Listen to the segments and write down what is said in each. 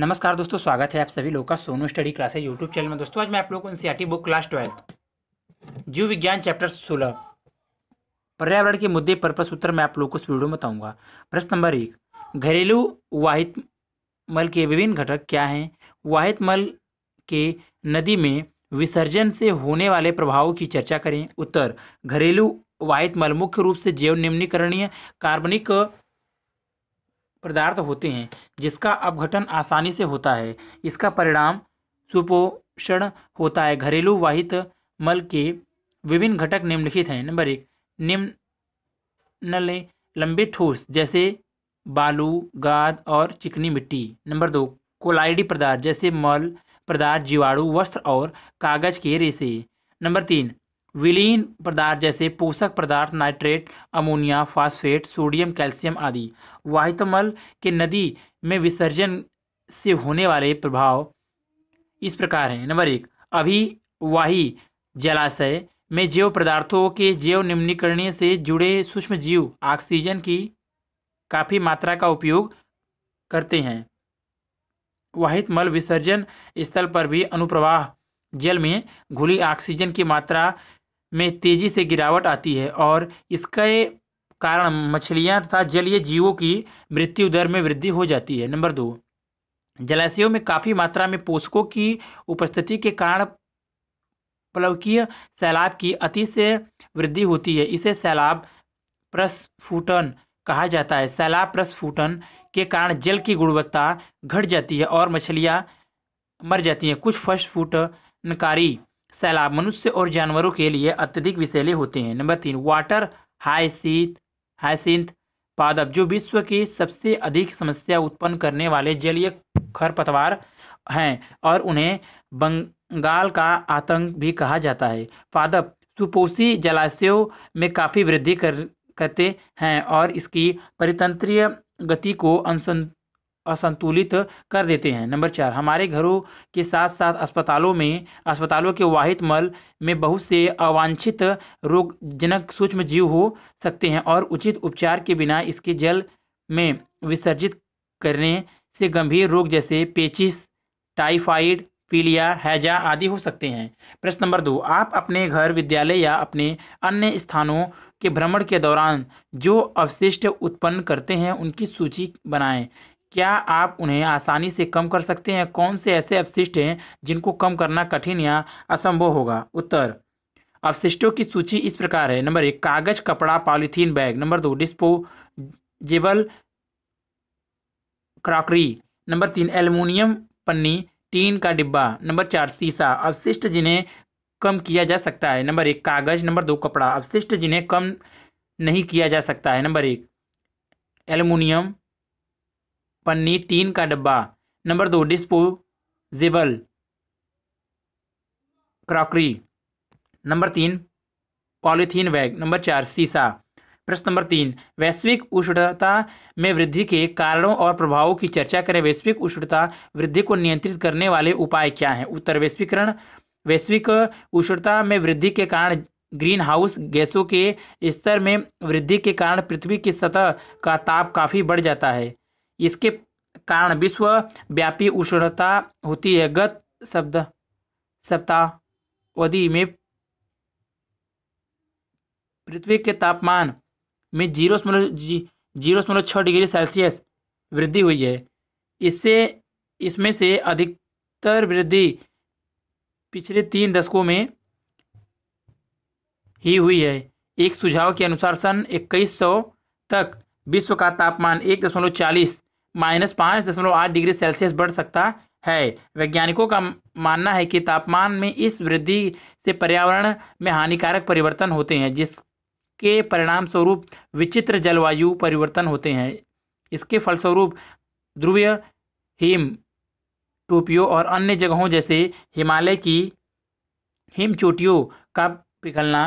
नमस्कार दोस्तों स्वागत है आप सभी लोगों का सोनू स्टडी क्लास है यूट्यूब चैनल में दोस्तों आज मैं आप लोगों को एनसीईआरटी बुक क्लास ट्वेल्थ जीव विज्ञान चैप्टर सोलह पर्यावरण के मुद्दे पर प्रश्न उत्तर मैं आप लोगों को इस वीडियो में बताऊंगा प्रश्न नंबर एक घरेलू वाहित मल के विभिन्न घटक क्या हैं वाहित मल के नदी में विसर्जन से होने वाले प्रभावों की चर्चा करें उत्तर घरेलू वाहित मल मुख्य रूप से जैव निम्नीकरणीय कार्बनिक पदार्थ होते हैं जिसका अपघटन आसानी से होता है इसका परिणाम सुपोषण होता है घरेलू वाहित मल के विभिन्न घटक निम्नलिखित हैं नंबर एक निम्न लंबे ठोस जैसे बालू गाद और चिकनी मिट्टी नंबर दो कोलाइडी पदार्थ जैसे मल पदार्थ जीवाणु वस्त्र और कागज के रेसे नंबर तीन विलीन पदार्थ जैसे पोषक पदार्थ nitrate ammonia phosphate sodium calcium आदि वाहितमल के नदी में विसर्जन से होने वाले प्रभाव इस प्रकार हैं नंबर एक वाही जलाशय में जैव पदार्थों के जैव निम्नीकरणीय से जुड़े सूक्ष्म जीव ऑक्सीजन की काफ़ी मात्रा का उपयोग करते हैं वाहित मल विसर्जन स्थल पर भी अनुप्रवाह जल में घुली ऑक्सीजन की मात्रा में तेजी से गिरावट आती है और इसके कारण मछलियाँ तथा जलीय जीवों की मृत्यु दर में वृद्धि हो जाती है नंबर दो जलाशयों में काफ़ी मात्रा में पोषकों की उपस्थिति के कारण प्लवकीय सैलाब की अति से वृद्धि होती है इसे सैलाब प्रस्फुटन कहा जाता है सैलाब प्रस्फुटन के कारण जल की गुणवत्ता घट जाती है और मछलियाँ मर जाती हैं कुछ फूटनकारी सैलाब मनुष्य और जानवरों के लिए अत्यधिक विषैले होते हैं नंबर तीन वाटर हाइसिथ हाइसिंथ पादप जो विश्व की सबसे अधिक समस्या उत्पन्न करने वाले जलीय खरपतवार हैं और उन्हें बंगाल का आतंक भी कहा जाता है पादप सुपोषी जलाशयों में काफ़ी वृद्धि कर करते हैं और इसकी परितंत्रीय गति को अनुसंत असंतुलित कर देते हैं नंबर चार हमारे घरों के साथ साथ अस्पतालों में अस्पतालों के वाहित मल में बहुत से अवांछित रोगजनक सूक्ष्म जीव हो सकते हैं और उचित उपचार के बिना इसके जल में विसर्जित करने से गंभीर रोग जैसे पेचिस टाइफाइड पीलिया हैजा आदि हो सकते हैं प्रश्न नंबर दो आप अपने घर विद्यालय या अपने अन्य स्थानों के भ्रमण के दौरान जो अवशिष्ट उत्पन्न करते हैं उनकी सूची बनाएं क्या आप उन्हें आसानी से कम कर सकते हैं कौन से ऐसे अवशिष्ट हैं जिनको कम करना कठिन या असंभव होगा उत्तर अवशिष्टों की सूची इस प्रकार है नंबर एक कागज कपड़ा पॉलीथीन बैग नंबर दो डिस्पोजेबल क्रॉकरी नंबर तीन एल्युमिनियम पन्नी टीन का डिब्बा नंबर चार सीसा अवशिष्ट जिन्हें कम किया जा सकता है नंबर एक कागज नंबर दो कपड़ा अवशिष्ट जिन्हें कम नहीं किया जा सकता है नंबर एक एल्युमिनियम पन्नी टीन का डब्बा नंबर दो डिस्पोजेबल क्रॉकरी नंबर तीन पॉलीथीन बैग नंबर चार सीसा प्रश्न नंबर तीन वैश्विक उष्णता में वृद्धि के कारणों और प्रभावों की चर्चा करें वैश्विक उष्णता वृद्धि को नियंत्रित करने वाले उपाय क्या हैं उत्तर वैश्वीकरण वैश्विक उष्णता में वृद्धि के कारण ग्रीन हाउस गैसों के स्तर में वृद्धि के कारण पृथ्वी की सतह का ताप काफ़ी बढ़ जाता है इसके कारण विश्व व्यापी उष्णता होती है गत शब्द सप्तावधि में पृथ्वी के तापमान में जीरो जीरो दशमलव छः डिग्री सेल्सियस वृद्धि हुई है इससे इसमें से अधिकतर वृद्धि पिछले तीन दशकों में ही हुई है एक सुझाव के अनुसार सन इक्कीस सौ तक विश्व का तापमान एक दशमलव चालीस माइनस पाँच दशमलव आठ डिग्री सेल्सियस बढ़ सकता है वैज्ञानिकों का मानना है कि तापमान में इस वृद्धि से पर्यावरण में हानिकारक परिवर्तन होते हैं जिसके परिणाम स्वरूप विचित्र जलवायु परिवर्तन होते हैं इसके फलस्वरूप ध्रुवीय हिम टोपियों और अन्य जगहों जैसे हिमालय की हिम चोटियों का पिघलना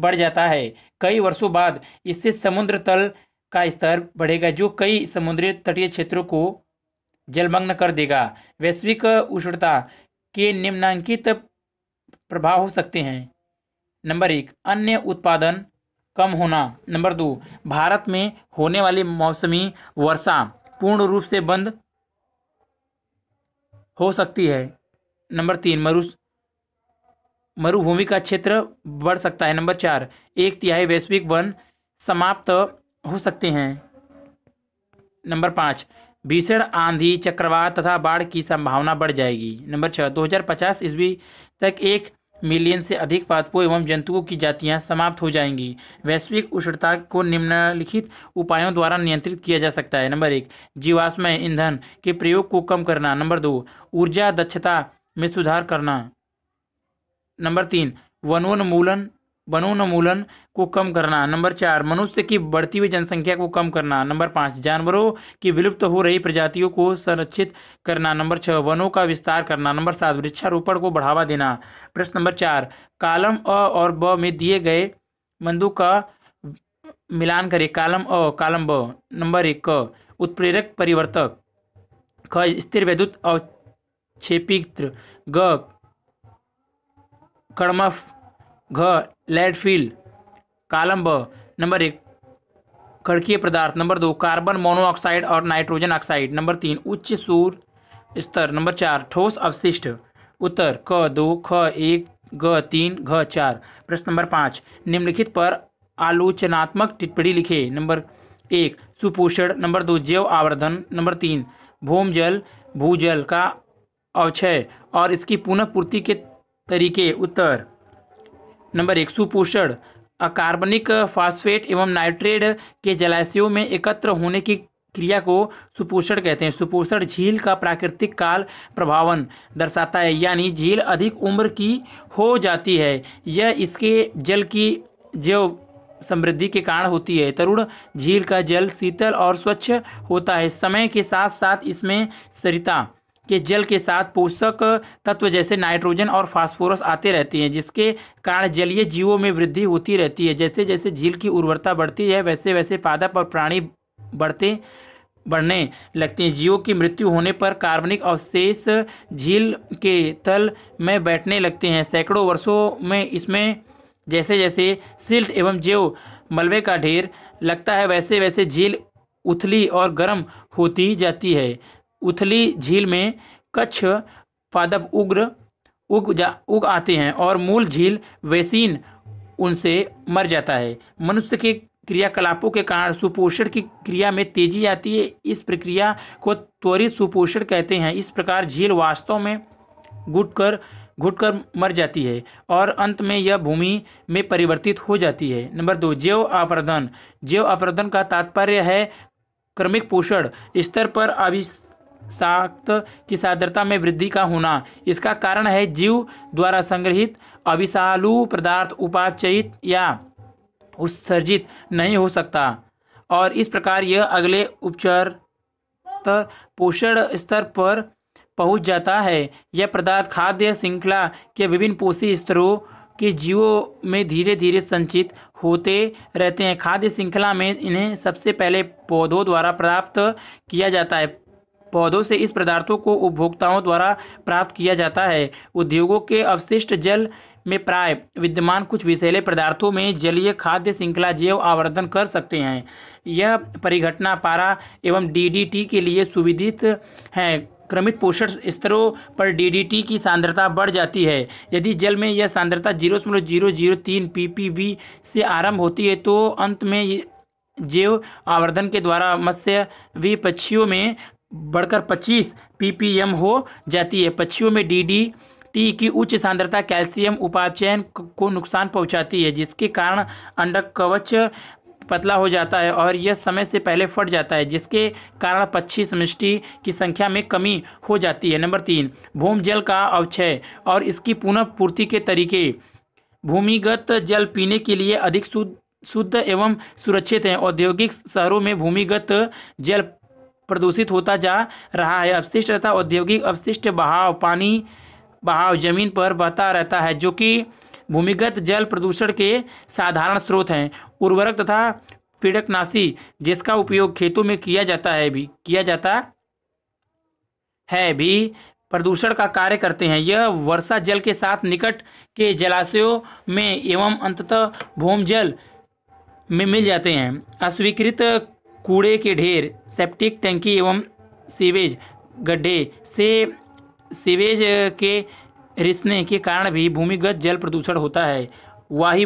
बढ़ जाता है कई वर्षों बाद इससे समुद्र तल का स्तर बढ़ेगा जो कई समुद्री तटीय क्षेत्रों को जलमग्न कर देगा वैश्विक उष्णता के निम्नांकित प्रभाव हो सकते हैं नंबर एक अन्य उत्पादन कम होना नंबर दो भारत में होने वाली मौसमी वर्षा पूर्ण रूप से बंद हो सकती है नंबर तीन मरु मरुभूमि का क्षेत्र बढ़ सकता है नंबर चार एक तिहाई वैश्विक वन समाप्त हो सकते हैं नंबर पाँच भीषण आंधी चक्रवात तथा बाढ़ की संभावना बढ़ जाएगी नंबर छः दो हज़ार पचास ईस्वी तक एक मिलियन से अधिक पादपों एवं जंतुओं की जातियां समाप्त हो जाएंगी वैश्विक उष्णता को निम्नलिखित उपायों द्वारा नियंत्रित किया जा सकता है नंबर एक जीवाश्मय ईंधन के प्रयोग को कम करना नंबर दो ऊर्जा दक्षता में सुधार करना नंबर तीन वनोन्मूलन वनोन्मूलन को कम करना नंबर चार मनुष्य की बढ़ती हुई जनसंख्या को कम करना नंबर पाँच जानवरों की विलुप्त हो रही प्रजातियों को संरक्षित करना नंबर छः वनों का विस्तार करना नंबर सात वृक्षारोपण को बढ़ावा देना प्रश्न नंबर चार कालम अ और ब में दिए गए मंदु का मिलान करें कालम अ कालम ब नंबर एक उत्प्रेरक परिवर्तक ख स्थिर वैद्युत अवक्षेपित्र ग कड़म घ लेडफील्ड कालम ब नंबर एक खड़कीय पदार्थ नंबर दो कार्बन मोनोऑक्साइड और नाइट्रोजन ऑक्साइड नंबर तीन उच्च सूर स्तर नंबर चार ठोस अवशिष्ट उत्तर क दो ख एक ग तीन घ चार प्रश्न नंबर पाँच निम्नलिखित पर आलोचनात्मक टिप्पणी लिखे नंबर एक सुपोषण नंबर दो जैव आवर्धन नंबर तीन भूमजल भूजल का अवक्षय और इसकी पुनः पूर्ति के तरीके उत्तर नंबर एक सुपोषण कार्बनिक फास्फेट एवं नाइट्रेट के जलाशयों में एकत्र होने की क्रिया को सुपोषण कहते हैं सुपोषण झील का प्राकृतिक काल प्रभावन दर्शाता है यानी झील अधिक उम्र की हो जाती है यह इसके जल की जो समृद्धि के कारण होती है तरुण झील का जल शीतल और स्वच्छ होता है समय के साथ साथ इसमें सरिता के जल के साथ पोषक तत्व जैसे नाइट्रोजन और फास्फोरस आते रहते हैं जिसके कारण जलीय जीवों में वृद्धि होती रहती है जैसे जैसे झील की उर्वरता बढ़ती है वैसे वैसे पादप और प्राणी बढ़ते बढ़ने लगते हैं जीवों की मृत्यु होने पर कार्बनिक अवशेष झील के तल में बैठने लगते हैं सैकड़ों वर्षों में इसमें जैसे जैसे सिल्ट एवं जेव मलबे का ढेर लगता है वैसे वैसे झील उथली और गर्म होती जाती है उथली झील में कच्छ पादप उग्र उग जा उग आते हैं और मूल झील वैसीन उनसे मर जाता है मनुष्य के क्रियाकलापों के कारण सुपोषण की क्रिया में तेजी आती है इस प्रक्रिया को त्वरित सुपोषण कहते हैं इस प्रकार झील वास्तव में घुटकर घुटकर मर जाती है और अंत में यह भूमि में परिवर्तित हो जाती है नंबर दो जैव अपरदन जैव अपरदन का तात्पर्य है क्रमिक पोषण स्तर पर आविष्ट साक्त की सादरता में वृद्धि का होना इसका कारण है जीव द्वारा संग्रहित अविशालु पदार्थ उपाचयित या उत्सर्जित नहीं हो सकता और इस प्रकार यह अगले उपचार पोषण स्तर पर पहुंच जाता है यह पदार्थ खाद्य श्रृंखला के विभिन्न पोषी स्तरों के जीवों में धीरे धीरे संचित होते रहते हैं खाद्य श्रृंखला में इन्हें सबसे पहले पौधों द्वारा प्राप्त किया जाता है पौधों से इस पदार्थों को उपभोक्ताओं द्वारा प्राप्त किया जाता है उद्योगों के अवशिष्ट जल में प्राय विद्यमान कुछ विषैले पदार्थों में जलीय खाद्य श्रृंखला जैव आवर्धन कर सकते हैं यह परिघटना पारा एवं डीडीटी के लिए सुविधित है क्रमित पोषण स्तरों पर डीडीटी की सांद्रता बढ़ जाती है यदि जल में यह सांद्रता जीरो जीरो जीरो जीरो तीन पी से आरंभ होती है तो अंत में जैव आवर्धन के द्वारा मत्स्य विपक्षियों में बढ़कर 25 ppm हो जाती है पक्षियों में डी टी की उच्च सांद्रता कैल्शियम उपापचयन को नुकसान पहुंचाती है जिसके कारण अंडक कवच पतला हो जाता है और यह समय से पहले फट जाता है जिसके कारण पक्षी समृष्टि की संख्या में कमी हो जाती है नंबर तीन भूम जल का अवक्षय और इसकी पुनः पूर्ति के तरीके भूमिगत जल पीने के लिए अधिक शुद्ध एवं सुरक्षित हैं औद्योगिक शहरों में भूमिगत जल प्रदूषित होता जा रहा है अपशिष्ट तथा औद्योगिक अपशिष्ट बहाव पानी बहाव जमीन पर बहता रहता है जो कि भूमिगत जल प्रदूषण के साधारण स्रोत हैं उर्वरक तथा पीड़कनाशी जिसका उपयोग खेतों में किया जाता है भी किया जाता है भी प्रदूषण का कार्य करते हैं यह वर्षा जल के साथ निकट के जलाशयों में एवं अंततः भूम जल में मिल जाते हैं अस्वीकृत कूड़े के ढेर सेप्टिक टंकी एवं सीवेज गड्ढे से सीवेज के रिसने के कारण भी भूमिगत जल प्रदूषण होता है वाहि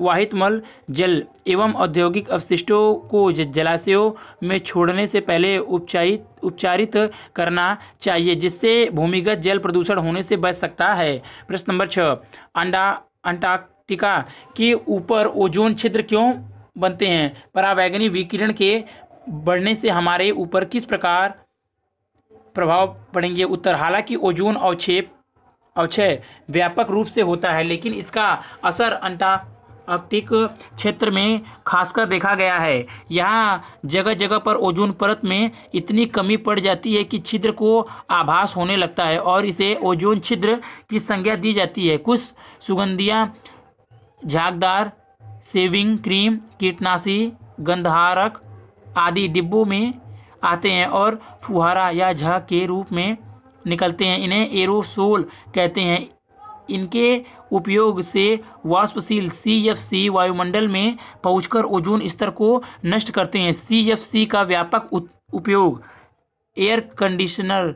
वाहित मल जल एवं औद्योगिक अवशिष्टों को जलाशयों में छोड़ने से पहले उपचारित उपचारित करना चाहिए जिससे भूमिगत जल प्रदूषण होने से बच सकता है प्रश्न नंबर छः अंडा अंटार्कटिका के ऊपर ओजोन छिद्र क्यों बनते हैं परावैगनी विकिरण के बढ़ने से हमारे ऊपर किस प्रकार प्रभाव पड़ेंगे उत्तर हालांकि ओजोन अवक्षेप अवक्षय व्यापक रूप से होता है लेकिन इसका असर अंटार्कटिक क्षेत्र में खासकर देखा गया है यहाँ जगह जगह पर ओजोन परत में इतनी कमी पड़ जाती है कि छिद्र को आभास होने लगता है और इसे ओजोन छिद्र की संज्ञा दी जाती है कुछ सुगंधियाँ झागदार सेविंग क्रीम कीटनाशी गंधहारक आदि डिब्बों में आते हैं और फुहारा या झा के रूप में निकलते हैं इन्हें एरोसोल कहते हैं इनके उपयोग से वाष्पशील सी वायुमंडल में पहुंचकर ओजोन स्तर को नष्ट करते हैं सी का व्यापक उपयोग एयर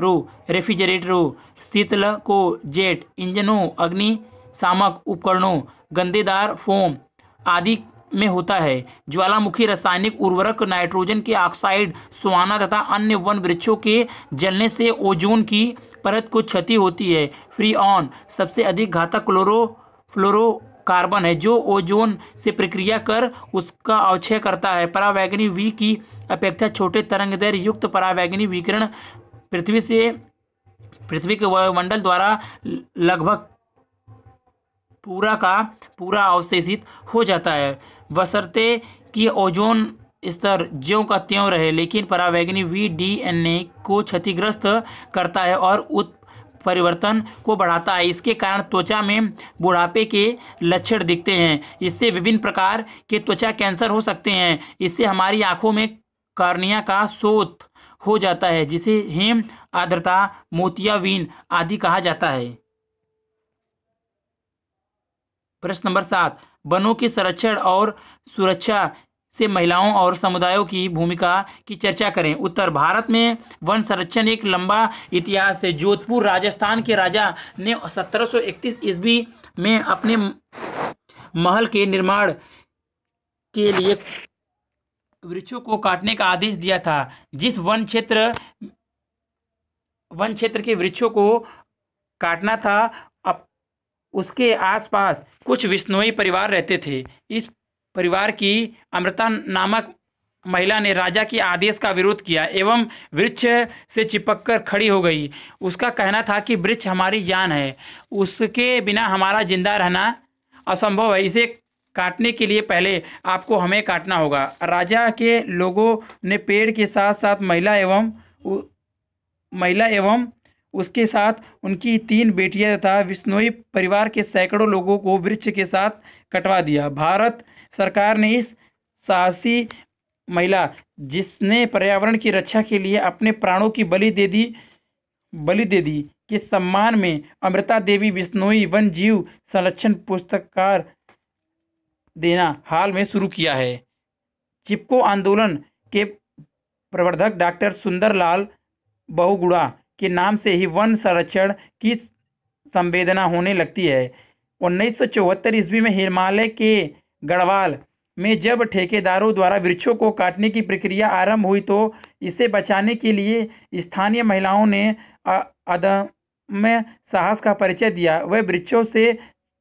रो रेफ्रिजरेटरों शीतलकों जेट इंजनों अग्नि सामक उपकरणों गंदेदार फोम आदि में होता है ज्वालामुखी रासायनिक उर्वरक नाइट्रोजन के ऑक्साइड सुहाना तथा अन्य वन वृक्षों के जलने से ओजोन की परत को क्षति होती है फ्री ऑन सबसे अधिक घातक क्लोरो फ्लोरो कार्बन है जो ओजोन से प्रक्रिया कर उसका अवक्षय करता है परावैग्नि वी की अपेक्षा छोटे तरंग दैर युक्त परावैग्नि विकिरण पृथ्वी से पृथ्वी के वायुमंडल द्वारा लगभग पूरा का पूरा अवशेषित हो जाता है बसरते कि ओजोन स्तर ज्यों का त्यों रहे लेकिन परावैग्नि वी डी एन ए को क्षतिग्रस्त करता है और उत परिवर्तन को बढ़ाता है इसके कारण त्वचा में बुढ़ापे के लक्षण दिखते हैं इससे विभिन्न प्रकार के त्वचा कैंसर हो सकते हैं इससे हमारी आंखों में कार्निया का शोध हो जाता है जिसे हेम आर्द्रता मोतियावीन आदि कहा जाता है प्रश्न नंबर सात वनों के संरक्षण और सुरक्षा से महिलाओं और समुदायों की भूमिका की चर्चा करें उत्तर भारत में वन संरक्षण एक लंबा इतिहास है जोधपुर राजस्थान के राजा ने 1731 ईस्वी में अपने महल के निर्माण के लिए वृक्षों को काटने का आदेश दिया था जिस वन क्षेत्र वन क्षेत्र के वृक्षों को काटना था उसके आसपास कुछ विष्णोई परिवार रहते थे इस परिवार की अमृता नामक महिला ने राजा के आदेश का विरोध किया एवं वृक्ष से चिपक कर खड़ी हो गई उसका कहना था कि वृक्ष हमारी जान है उसके बिना हमारा जिंदा रहना असंभव है इसे काटने के लिए पहले आपको हमें काटना होगा राजा के लोगों ने पेड़ के साथ साथ महिला एवं महिला एवं उसके साथ उनकी तीन बेटियां तथा विश्नोई परिवार के सैकड़ों लोगों को वृक्ष के साथ कटवा दिया भारत सरकार ने इस साहसी महिला जिसने पर्यावरण की रक्षा के लिए अपने प्राणों की बलि दे दी बलि दे दी के सम्मान में अमृता देवी बिश्नोई वन जीव संरक्षण पुस्तकार देना हाल में शुरू किया है चिपको आंदोलन के प्रवर्धक डॉक्टर सुंदरलाल बहुगुड़ा के नाम से ही वन संरक्षण की संवेदना होने लगती है उन्नीस सौ चौहत्तर ईस्वी में हिमालय के गढ़वाल में जब ठेकेदारों द्वारा वृक्षों को काटने की प्रक्रिया आरंभ हुई तो इसे बचाने के लिए स्थानीय महिलाओं ने अदम साहस का परिचय दिया वह वृक्षों से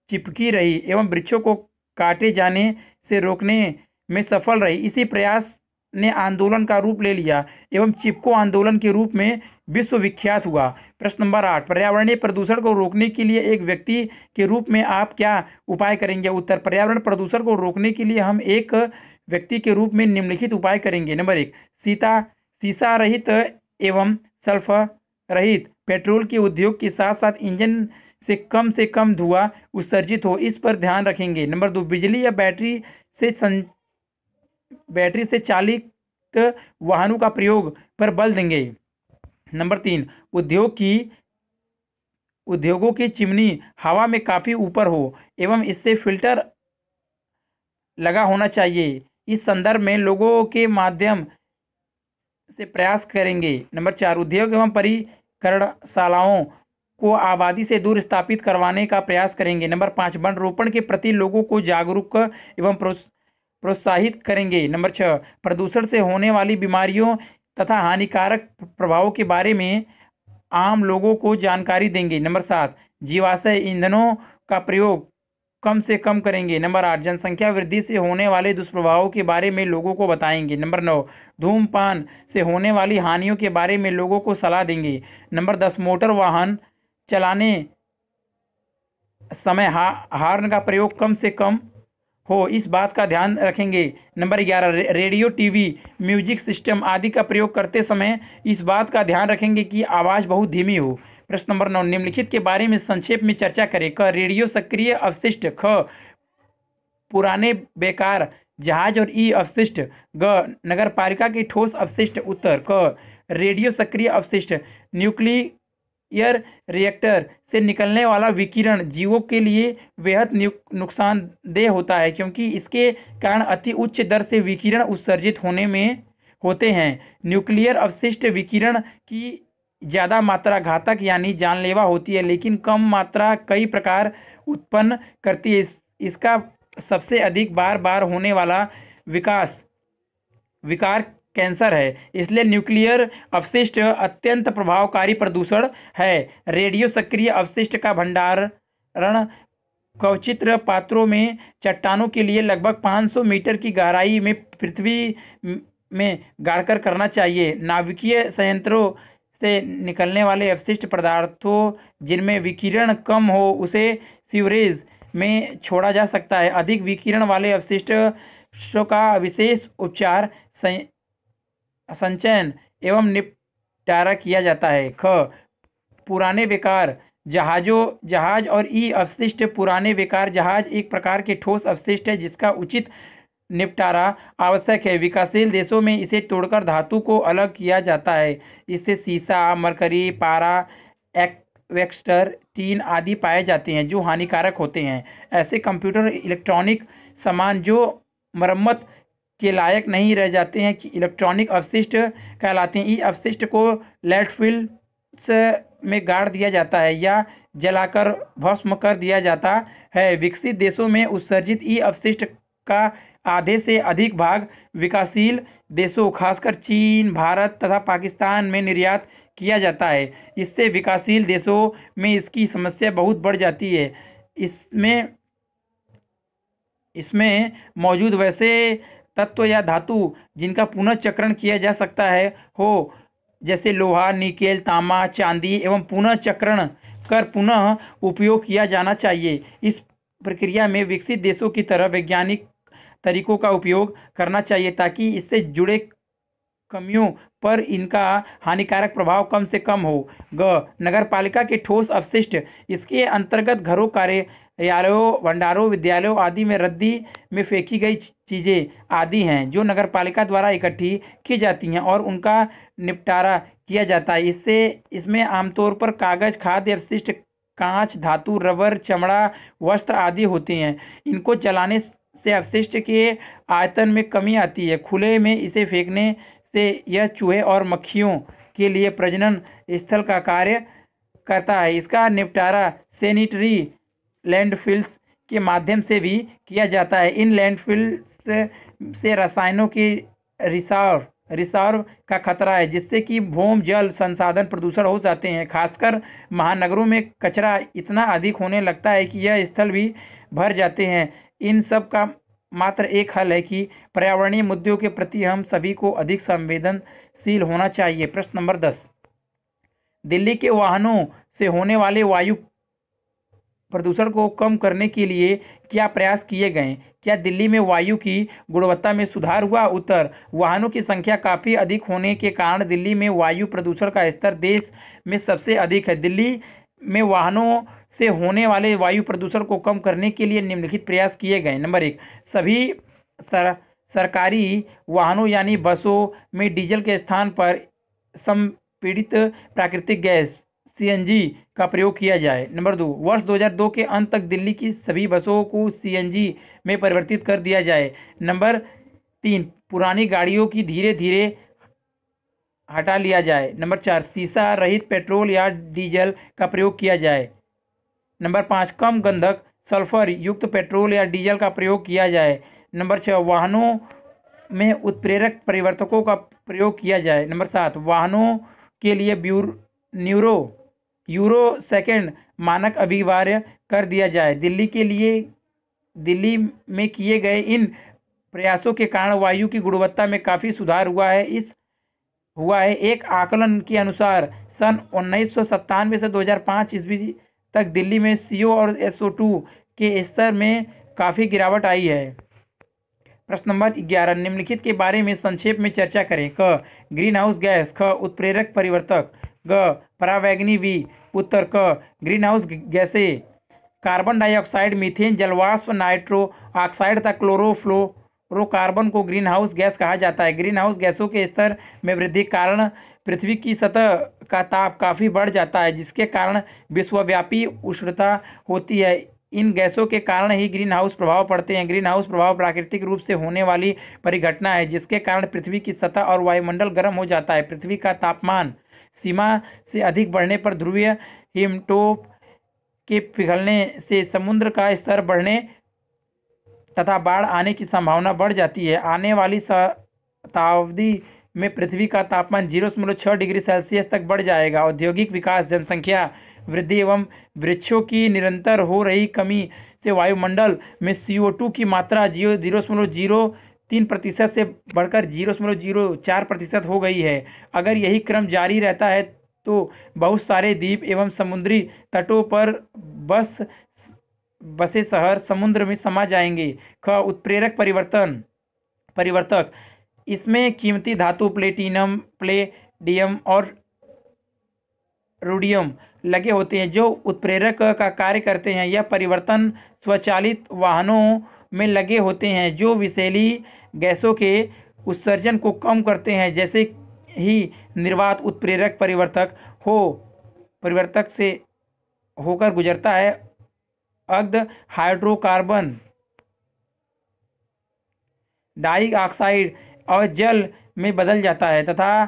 चिपकी रही एवं वृक्षों को काटे जाने से रोकने में सफल रही इसी प्रयास ने आंदोलन का रूप ले लिया एवं चिपको आंदोलन के रूप में विश्वविख्यात हुआ प्रश्न नंबर आठ पर्यावरणीय प्रदूषण को रोकने के लिए एक व्यक्ति के रूप में आप क्या उपाय करेंगे उत्तर पर्यावरण प्रदूषण को रोकने के लिए हम एक व्यक्ति के रूप में निम्नलिखित उपाय करेंगे नंबर एक सीता सीसा रहित एवं सल्फर रहित पेट्रोल के उद्योग के साथ साथ इंजन से कम से कम धुआं उत्सर्जित हो इस पर ध्यान रखेंगे नंबर दो बिजली या बैटरी से सं बैटरी से चालित वाहनों का प्रयोग पर बल देंगे नंबर तीन उद्योग की उद्योगों की चिमनी हवा में काफ़ी ऊपर हो एवं इससे फिल्टर लगा होना चाहिए इस संदर्भ में लोगों के माध्यम से प्रयास करेंगे नंबर चार उद्योग एवं परिकरणशालाओं को आबादी से दूर स्थापित करवाने का प्रयास करेंगे नंबर पाँच वन रोपण के प्रति लोगों को जागरूक एवं प्रोत्साहित करेंगे नंबर छः प्रदूषण से होने वाली बीमारियों तथा हानिकारक प्रभावों के बारे में आम लोगों को जानकारी देंगे नंबर सात जीवाशय ईंधनों का प्रयोग कम से कम करेंगे नंबर आठ जनसंख्या वृद्धि से होने वाले दुष्प्रभावों के बारे में लोगों को बताएंगे नंबर नौ धूमपान से होने वाली हानियों के बारे में लोगों को सलाह देंगे नंबर दस मोटर वाहन चलाने समय हा हार्न का प्रयोग कम से कम हो इस बात का ध्यान रखेंगे नंबर ग्यारह रेडियो टीवी म्यूजिक सिस्टम आदि का प्रयोग करते समय इस बात का ध्यान रखेंगे कि आवाज़ बहुत धीमी हो प्रश्न नंबर नौ निम्नलिखित के बारे में संक्षेप में चर्चा करें क रेडियो सक्रिय अवशिष्ट ख पुराने बेकार जहाज और ई अवशिष्ट ग नगर पालिका के ठोस अवशिष्ट उत्तर क रेडियो सक्रिय अवशिष्ट न्यूक्ली एयर रिएक्टर से निकलने वाला विकिरण जीवों के लिए बेहद नुकसानदेह होता है क्योंकि इसके कारण अति उच्च दर से विकिरण उत्सर्जित होने में होते हैं न्यूक्लियर अवशिष्ट विकिरण की ज़्यादा मात्रा घातक यानी जानलेवा होती है लेकिन कम मात्रा कई प्रकार उत्पन्न करती है इस, इसका सबसे अधिक बार बार होने वाला विकास विकार कैंसर है इसलिए न्यूक्लियर अवशिष्ट अत्यंत प्रभावकारी प्रदूषण है रेडियो सक्रिय अवशिष्ट का भंडारण कवचित्र पात्रों में चट्टानों के लिए लगभग 500 मीटर की गहराई में पृथ्वी में गाड़कर करना चाहिए नाभिकीय संयंत्रों से निकलने वाले अवशिष्ट पदार्थों जिनमें विकिरण कम हो उसे सीवरेज में छोड़ा जा सकता है अधिक विकिरण वाले अवशिष्टों का विशेष उपचार संचयन एवं निपटारा किया जाता है ख पुराने बेकार जहाजों जहाज और ई अवशिष्ट पुराने बेकार जहाज एक प्रकार के ठोस अवशिष्ट है जिसका उचित निपटारा आवश्यक है विकासशील देशों में इसे तोड़कर धातु को अलग किया जाता है इससे सीसा मरकरी पारा एक्वेक्स्टर वेक्स्टर तीन आदि पाए जाते हैं जो हानिकारक होते हैं ऐसे कंप्यूटर इलेक्ट्रॉनिक सामान जो मरम्मत के लायक नहीं रह जाते हैं कि इलेक्ट्रॉनिक अवशिष्ट कहलाते हैं ई अवशिष्ट को लैटफिल्स में गाड़ दिया जाता है या जलाकर भस्म कर दिया जाता है विकसित देशों में उत्सर्जित ई अवशिष्ट का आधे से अधिक भाग विकासशील देशों खासकर चीन भारत तथा पाकिस्तान में निर्यात किया जाता है इससे विकासशील देशों में इसकी समस्या बहुत बढ़ जाती है इसमें इसमें मौजूद वैसे तत्व या धातु जिनका पुनर्चक्रण किया जा सकता है हो जैसे लोहा निकेल तांबा चांदी एवं पुनर्चक्रण कर पुनः उपयोग किया जाना चाहिए इस प्रक्रिया में विकसित देशों की तरह वैज्ञानिक तरीकों का उपयोग करना चाहिए ताकि इससे जुड़े कमियों पर इनका हानिकारक प्रभाव कम से कम हो ग नगर पालिका के ठोस अवशिष्ट इसके अंतर्गत घरों कार्य यारों भंडारों विद्यालयों आदि में रद्दी में फेंकी गई चीज़ें आदि हैं जो नगर पालिका द्वारा इकट्ठी की जाती हैं और उनका निपटारा किया जाता है इससे इसमें आमतौर पर कागज़ खाद्य अवशिष्ट कांच धातु रबर चमड़ा वस्त्र आदि होते हैं इनको जलाने से अवशिष्ट के आयतन में कमी आती है खुले में इसे फेंकने से यह चूहे और मक्खियों के लिए प्रजनन स्थल का कार्य करता है इसका निपटारा सेनिटरी लैंडफिल्स के माध्यम से भी किया जाता है इन लैंडफिल्स से रसायनों की रिसाव रिसाव का खतरा है जिससे कि भूम जल संसाधन प्रदूषण हो जाते हैं खासकर महानगरों में कचरा इतना अधिक होने लगता है कि यह स्थल भी भर जाते हैं इन सब का मात्र एक हल है कि पर्यावरणीय मुद्दों के प्रति हम सभी को अधिक संवेदनशील होना चाहिए प्रश्न नंबर दस दिल्ली के वाहनों से होने वाले वायु प्रदूषण को कम करने के लिए क्या प्रयास किए गए क्या दिल्ली में वायु की गुणवत्ता में सुधार हुआ उत्तर वाहनों की संख्या काफ़ी अधिक होने के कारण दिल्ली में वायु प्रदूषण का स्तर देश में सबसे अधिक है दिल्ली में वाहनों से होने वाले वायु प्रदूषण को कम करने के लिए निम्नलिखित प्रयास किए गए नंबर एक सभी सर, सरकारी वाहनों यानी बसों में डीजल के स्थान पर संपीड़ित प्राकृतिक गैस सीएनजी का प्रयोग किया जाए नंबर दो वर्ष 2002 के अंत तक दिल्ली की सभी बसों को सीएनजी में परिवर्तित कर दिया जाए नंबर तीन पुरानी गाड़ियों की धीरे धीरे हटा लिया जाए नंबर चार सीसा रहित पेट्रोल या डीजल का प्रयोग किया जाए नंबर पाँच कम गंधक सल्फर युक्त पेट्रोल या डीजल का प्रयोग किया जाए नंबर छः वाहनों में उत्प्रेरक परिवर्तकों का प्रयोग किया जाए नंबर सात वाहनों के लिए ब्यूर न्यूरो यूरो सेकेंड मानक अभिवार्य कर दिया जाए दिल्ली के लिए दिल्ली में किए गए इन प्रयासों के कारण वायु की गुणवत्ता में काफ़ी सुधार हुआ है इस हुआ है एक आकलन के अनुसार सन उन्नीस से 2005 ईस्वी तक दिल्ली में सी और एस के स्तर में काफ़ी गिरावट आई है प्रश्न नंबर ग्यारह निम्नलिखित के बारे में संक्षेप में चर्चा करें क ग्रीन हाउस गैस ख उत्प्रेरक परिवर्तक ग परावैग्नि भी उत्तर क ग्रीन हाउस गैसे कार्बन डाइऑक्साइड मीथेन जलवाष्प नाइट्रो ऑक्साइड तथा कार्बन को ग्रीन हाउस गैस कहा जाता है ग्रीन हाउस गैसों के स्तर में वृद्धि कारण पृथ्वी की सतह का ताप काफ़ी बढ़ जाता है जिसके कारण विश्वव्यापी उष्णता होती है इन गैसों के कारण ही ग्रीन हाउस प्रभाव पड़ते हैं ग्रीन हाउस प्रभाव प्राकृतिक रूप से होने वाली परिघटना है जिसके कारण पृथ्वी की सतह और वायुमंडल गर्म हो जाता है पृथ्वी का तापमान सीमा से अधिक बढ़ने पर ध्रुवीय हिमटोप के पिघलने से समुद्र का स्तर बढ़ने तथा बाढ़ आने की संभावना बढ़ जाती है आने वाली शताब्दी में पृथ्वी का तापमान जीरो दशमलव छः डिग्री सेल्सियस तक बढ़ जाएगा औद्योगिक विकास जनसंख्या वृद्धि एवं वृक्षों की निरंतर हो रही कमी से वायुमंडल में टू की मात्रा जीरो जीरो तीन प्रतिशत से बढ़कर जीरो दशमलव जीरो चार प्रतिशत हो गई है अगर यही क्रम जारी रहता है तो बहुत सारे द्वीप एवं समुद्री तटों पर बस बसे शहर समुद्र में समा जाएंगे ख उत्प्रेरक परिवर्तन परिवर्तक इसमें कीमती धातु प्लेटिनम प्लेडियम और रूडियम लगे होते हैं जो उत्प्रेरक का कार्य करते हैं यह परिवर्तन स्वचालित वाहनों में लगे होते हैं जो विषैली गैसों के उत्सर्जन को कम करते हैं जैसे ही निर्वात उत्प्रेरक परिवर्तक हो परिवर्तक से होकर गुजरता है अग्ध हाइड्रोकार्बन डाई ऑक्साइड और जल में बदल जाता है तथा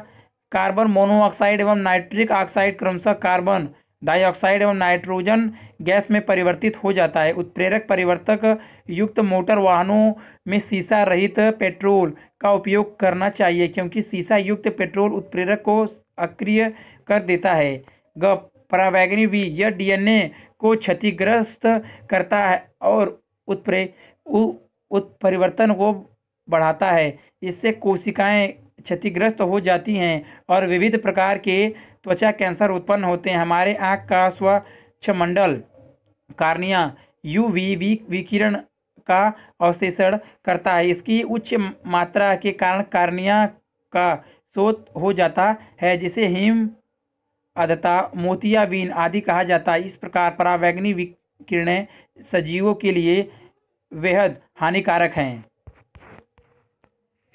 कार्बन मोनोऑक्साइड एवं नाइट्रिक ऑक्साइड क्रमशः कार्बन डाइऑक्साइड एवं नाइट्रोजन गैस में परिवर्तित हो जाता है उत्प्रेरक परिवर्तक युक्त मोटर वाहनों में सीसा रहित पेट्रोल का उपयोग करना चाहिए क्योंकि सीसा युक्त पेट्रोल उत्प्रेरक को अक्रिय कर देता है ग परावैग्नि भी यह डीएनए को क्षतिग्रस्त करता है और उत्प्रे उत्परिवर्तन को बढ़ाता है इससे कोशिकाएं क्षतिग्रस्त हो जाती हैं और विविध प्रकार के त्वचा कैंसर उत्पन्न होते हैं हमारे आँख का स्वच्छमंडल कार्निया यू वी विकिरण का अवशेषण करता है इसकी उच्च मात्रा के कारण कार्निया का शोध हो जाता है जिसे हिम अधता मोतियाबीन आदि कहा जाता है इस प्रकार परावैग्नि विकिरणें सजीवों के लिए बेहद हानिकारक हैं